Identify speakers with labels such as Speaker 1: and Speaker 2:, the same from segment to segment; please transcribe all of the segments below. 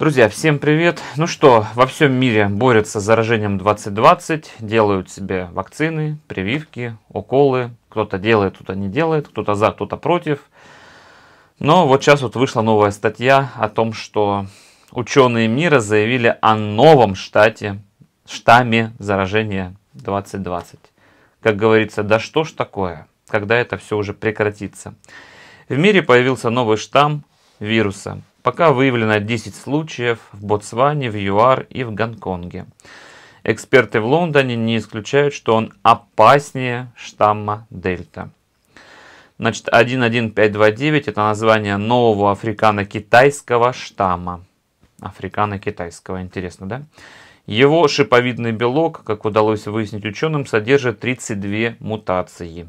Speaker 1: Друзья, всем привет! Ну что, во всем мире борются с заражением 2020, делают себе вакцины, прививки, уколы. Кто-то делает, кто-то не делает, кто-то за, кто-то против. Но вот сейчас вот вышла новая статья о том, что ученые мира заявили о новом штате, штамме заражения 2020. Как говорится, да что ж такое, когда это все уже прекратится. В мире появился новый штамм вируса – Пока выявлено 10 случаев в Ботсване, в ЮАР и в Гонконге. Эксперты в Лондоне не исключают, что он опаснее штамма Дельта. Значит, 11529 это название нового африкано-китайского штамма. Африкано-китайского, интересно, да? Его шиповидный белок, как удалось выяснить ученым, содержит 32 мутации.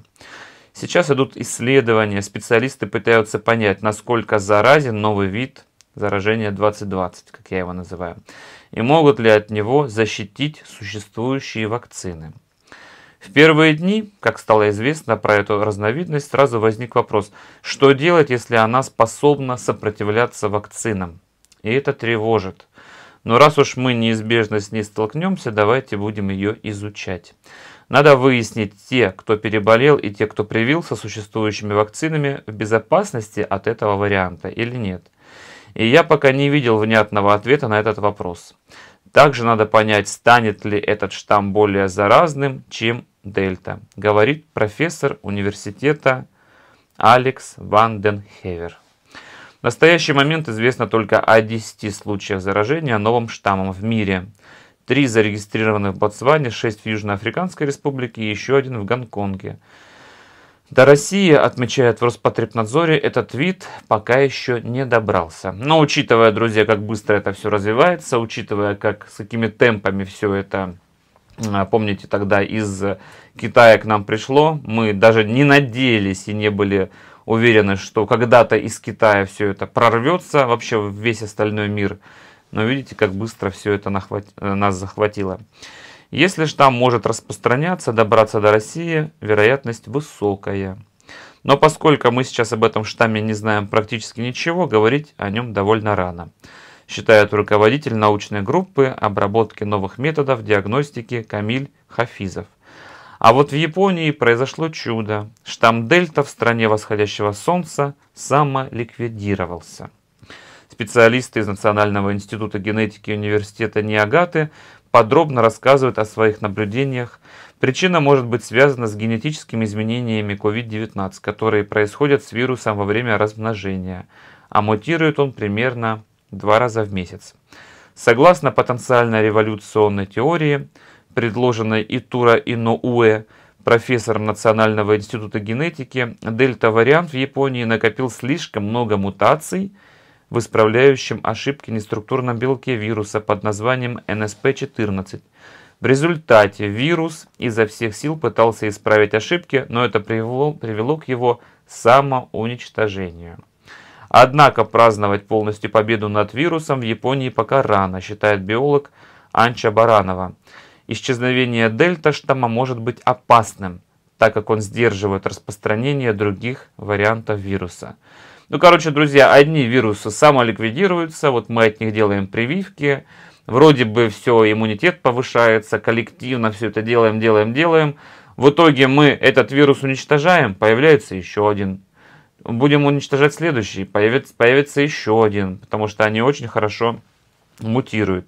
Speaker 1: Сейчас идут исследования, специалисты пытаются понять, насколько заразен новый вид заражение 2020, как я его называю, и могут ли от него защитить существующие вакцины. В первые дни, как стало известно про эту разновидность, сразу возник вопрос, что делать, если она способна сопротивляться вакцинам? И это тревожит. Но раз уж мы неизбежно с ней столкнемся, давайте будем ее изучать. Надо выяснить, те, кто переболел и те, кто привился существующими вакцинами, в безопасности от этого варианта или нет – и я пока не видел внятного ответа на этот вопрос. Также надо понять, станет ли этот штамм более заразным, чем дельта, говорит профессор университета Алекс Ванденхевер. В настоящий момент известно только о 10 случаях заражения новым штаммом в мире. Три зарегистрированы в Ботсване, шесть в Южноафриканской республике и еще один в Гонконге. До России, отмечает в Роспотребнадзоре, этот вид пока еще не добрался. Но учитывая, друзья, как быстро это все развивается, учитывая, как, с какими темпами все это, а, помните, тогда из Китая к нам пришло, мы даже не надеялись и не были уверены, что когда-то из Китая все это прорвется вообще весь остальной мир. Но видите, как быстро все это нахват... Э, нас захватило. Если штамм может распространяться, добраться до России, вероятность высокая. Но поскольку мы сейчас об этом штамме не знаем практически ничего, говорить о нем довольно рано, считает руководитель научной группы обработки новых методов диагностики Камиль Хафизов. А вот в Японии произошло чудо. Штамм Дельта в стране восходящего солнца самоликвидировался. Специалисты из Национального института генетики университета Ниагаты подробно рассказывает о своих наблюдениях. Причина может быть связана с генетическими изменениями COVID-19, которые происходят с вирусом во время размножения, а мутирует он примерно два раза в месяц. Согласно потенциальной революционной теории, предложенной Итура иноуэ, профессором Национального института генетики, дельта-вариант в Японии накопил слишком много мутаций – в исправляющем ошибки неструктурном белке вируса под названием NSP14. В результате вирус изо всех сил пытался исправить ошибки, но это привело, привело к его самоуничтожению. Однако праздновать полностью победу над вирусом в Японии пока рано, считает биолог Анча Баранова. Исчезновение дельта штамма может быть опасным, так как он сдерживает распространение других вариантов вируса. Ну, короче, друзья, одни вирусы самоликвидируются, вот мы от них делаем прививки, вроде бы все, иммунитет повышается, коллективно все это делаем, делаем, делаем. В итоге мы этот вирус уничтожаем, появляется еще один. Будем уничтожать следующий, появится, появится еще один, потому что они очень хорошо мутируют.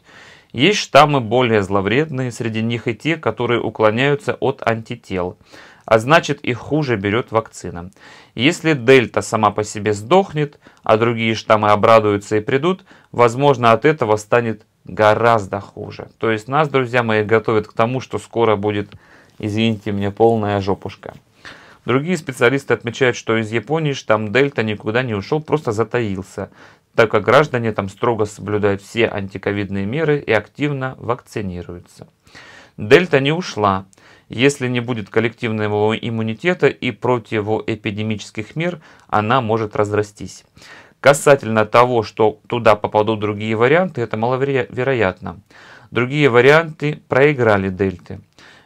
Speaker 1: Есть штаммы более зловредные, среди них и те, которые уклоняются от антител а значит их хуже берет вакцина. Если дельта сама по себе сдохнет, а другие штаммы обрадуются и придут, возможно от этого станет гораздо хуже. То есть нас, друзья мои, готовят к тому, что скоро будет, извините меня, полная жопушка. Другие специалисты отмечают, что из Японии штамм Дельта никуда не ушел, просто затаился, так как граждане там строго соблюдают все антиковидные меры и активно вакцинируются. Дельта не ушла, если не будет коллективного иммунитета и противоэпидемических мер, она может разрастись. Касательно того, что туда попадут другие варианты, это маловероятно. Другие варианты проиграли дельты.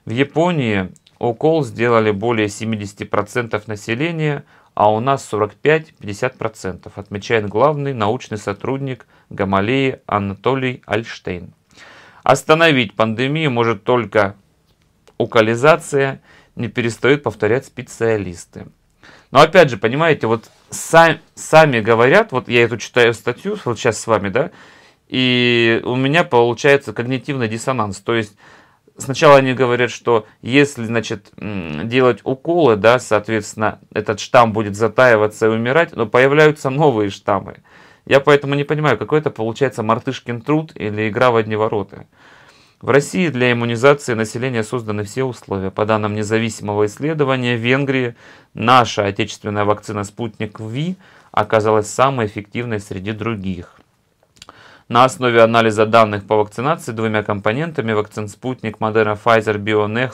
Speaker 1: В Японии укол сделали более 70% населения, а у нас 45-50%, отмечает главный научный сотрудник Гамалеи Анатолий Альштейн. Остановить пандемию может только укализация не перестают повторять специалисты. Но опять же, понимаете, вот сам, сами говорят, вот я эту читаю статью вот сейчас с вами, да, и у меня получается когнитивный диссонанс. То есть сначала они говорят, что если, значит, делать уколы, да, соответственно, этот штамм будет затаиваться и умирать, но появляются новые штаммы. Я поэтому не понимаю, какой это получается мартышкин труд или игра в одни ворота. В России для иммунизации населения созданы все условия. По данным независимого исследования, в Венгрии наша отечественная вакцина «Спутник Ви» оказалась самой эффективной среди других. На основе анализа данных по вакцинации двумя компонентами вакцин «Спутник», «Модерна», «Pfizer», «Bionex»,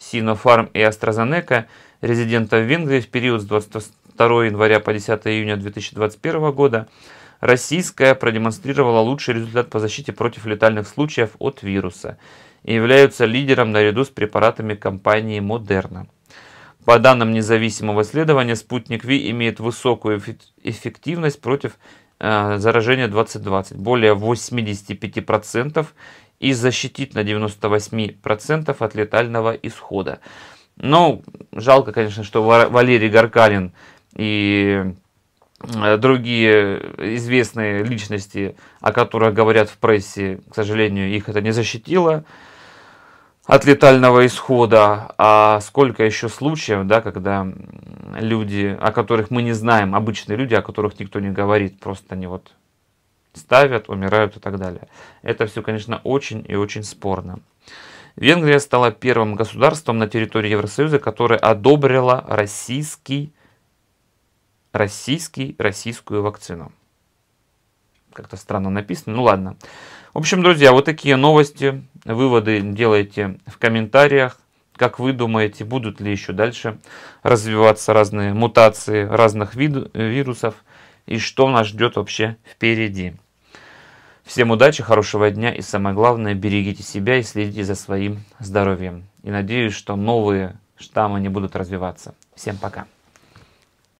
Speaker 1: «Sinopharm» и «AstraZeneca» резидентов Венгрии в период с 22 января по 10 июня 2021 года – российская продемонстрировала лучший результат по защите против летальных случаев от вируса и являются лидером наряду с препаратами компании Moderna. По данным независимого исследования, спутник Ви имеет высокую эффективность против э, заражения 2020, более 85% и защитит на 98% от летального исхода. Но ну, жалко, конечно, что Валерий Гаркалин и Э, другие известные личности, о которых говорят в прессе, к сожалению, их это не защитило от летального исхода, а сколько еще случаев, да, когда люди, о которых мы не знаем, обычные люди, о которых никто не говорит, просто они вот ставят, умирают и так далее. Это все, конечно, очень и очень спорно. Венгрия стала первым государством на территории Евросоюза, которое одобрило российский российский, российскую вакцину. Как-то странно написано, ну ладно. В общем, друзья, вот такие новости, выводы делайте в комментариях. Как вы думаете, будут ли еще дальше развиваться разные мутации разных вид, вирусов и что нас ждет вообще впереди? Всем удачи, хорошего дня и самое главное, берегите себя и следите за своим здоровьем. И надеюсь, что новые штаммы не будут развиваться. Всем пока.